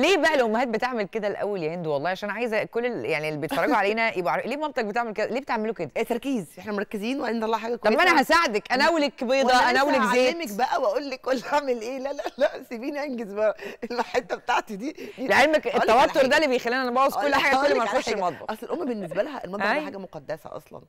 ليه بقى الامهات بتعمل كده الاول يا هند والله عشان عايزه كل يعني اللي بيتفرجوا علينا يبقوا عارفين ليه مامتك بتعمل كده ليه بتعملوا كده إيه، تركيز احنا مركزين وعند الله حاجه كويسه طب ما انا هساعدك انا اولك بيضه انا اولك زيت هعلمك بقى واقول لك قول اعمل ايه لا لا لا سيبيني انجز بقى الحته بتاعتي دي لعلمك التوتر ده اللي بيخلينا نبوظ كل حاجه كل ما نخش المطبخ اصل الام بالنسبه لها المطبخ حاجه مقدسه اصلا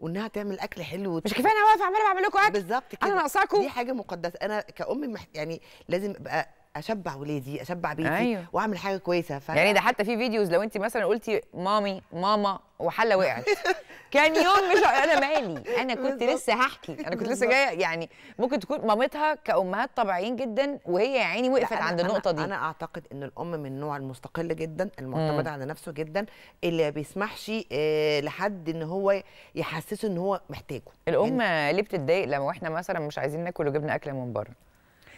وانها تعمل اكل حلو وت... مش كفايه انا واقفه عماله بعمل لكم اكل بالظبط كده انا ناقصاكم دي حاجه مقدسه انا كأم يعني لازم ابقى اشبع ولادي اشبع بيتي أيوه. واعمل حاجه كويسه ف... يعني ده حتى في فيديوز لو انت مثلا قلتي مامي ماما وحله وقعت كان يوم مش انا مالي انا كنت لسه هحكي انا كنت لسه جايه يعني ممكن تكون مامتها كامهات طبيعيين جدا وهي يا عيني وقفت عند النقطه دي انا اعتقد ان الام من النوع المستقل جدا المعتمد على نفسه جدا اللي ما بيسمحش آه، لحد ان هو يحسسه ان هو محتاجه الام يعني ليه بتتضايق لما احنا مثلا مش عايزين ناكل وجبنا اكله من بره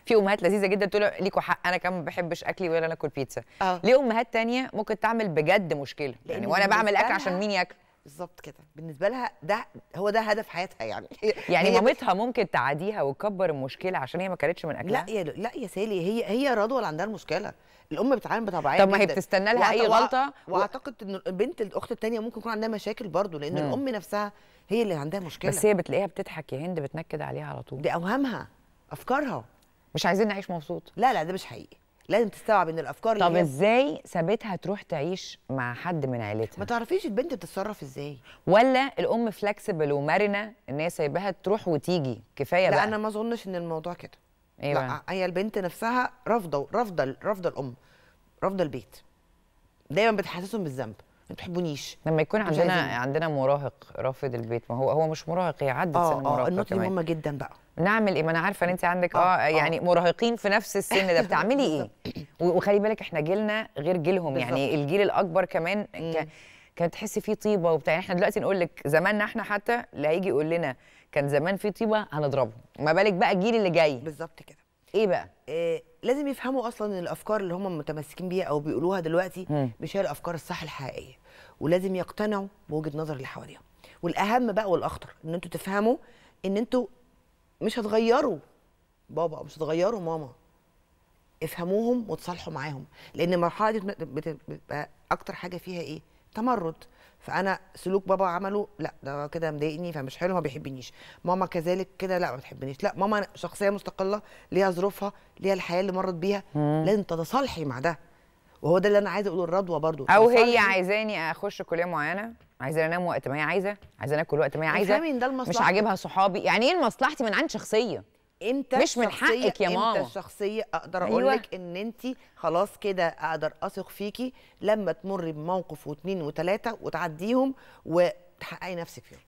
في امهات لذيذه جدا تقول ليكوا حق انا كمان ما بحبش اكلي ولا انا اكل بيتزا آه. ليه امهات تانية ممكن تعمل بجد مشكله يعني وانا بعمل اكل عشان مين ياكل بالظبط كده بالنسبه لها ده هو ده هدف حياتها يعني يعني مامتها ممكن تعاديها وتكبر المشكله عشان هي ما كانتش من اكلها لا يا لا يا سالي هي هي رضوى اللي عندها المشكله الام بتعامل بطبيعيه طب ما هي بتستنى لها اي غلطه واعتقد ان البنت الاخت الثانيه ممكن يكون عندها مشاكل برضه لان م. الام نفسها هي اللي عندها مشكله بس هي بتلاقيها بتضحك يا هند بتنكد عليها على طول دي اوهامها افكارها مش عايزين نعيش مبسوط لا لا ده مش حقيقي لازم تستوعب ان الافكار طب اللي ازاي سابتها تروح تعيش مع حد من عيلتها ما تعرفيش البنت بتتصرف ازاي ولا الام فلكسبل ومرنه ان هي سايباها تروح وتيجي كفايه لا بقى. انا ما اظنش ان الموضوع كده ايوه لا هي البنت نفسها رافضه رافضه رافضه الام رافضه البيت دايما بتحسسهم بالذنب ما بتحبونيش لما يكون عندنا عندنا مراهق رافض البيت ما هو هو مش مراهق هي عدت سن مراهقه اه, آه، النقطه دي مهمه جدا بقى نعمل ايه ما انا عارفه ان انت عندك اه, آه يعني آه. مراهقين في نفس السن ده بتعملي ايه وخلي بالك احنا جيلنا غير جيلهم بالزبط. يعني الجيل الاكبر كمان ك... كانت تحسي فيه طيبه وبتاع يعني احنا دلوقتي نقول لك زماننا احنا حتى اللي هيجي يقول لنا كان زمان في طيبه هنضربه ما بالك بقى الجيل اللي جاي بالظبط كده ايه بقى إيه لازم يفهموا اصلا ان الافكار اللي هم متمسكين بيها او بيقولوها دلوقتي مش هي الافكار الصح الحقيقيه ولازم يقتنعوا بوجهه نظر اللي حواليهم والاهم بقى والاخطر ان انتوا تفهموا ان انتوا مش هتغيروا بابا او مش هتغيروا ماما افهموهم وتصالحوا معاهم لان المرحله دي بتبقى اكتر حاجه فيها ايه تمرد فانا سلوك بابا عمله لا ده كده مضايقني فمش حلو ما بيحبنيش ماما كذلك كده لا ما بتحبنيش لا ماما شخصيه مستقله ليها ظروفها ليها الحياه اللي مرت بيها لازم تتصالحي مع ده وهو ده اللي انا عايزه اقوله للرضوى برضو او هي عايزاني اخش كليه معينه عايزه انام وقت ما هي عايزه عايزه اكل وقت ما هي عايزه مش عاجبها صحابي يعني ايه مصلحتي من عندي شخصيه امتى مش من حقك يا ماما انت الشخصيه اقدر اقول أيوة. لك ان انت خلاص كده اقدر اثق فيكي لما تمر بموقف واثنين وثلاثه وتعديهم وتحققي نفسك فيهم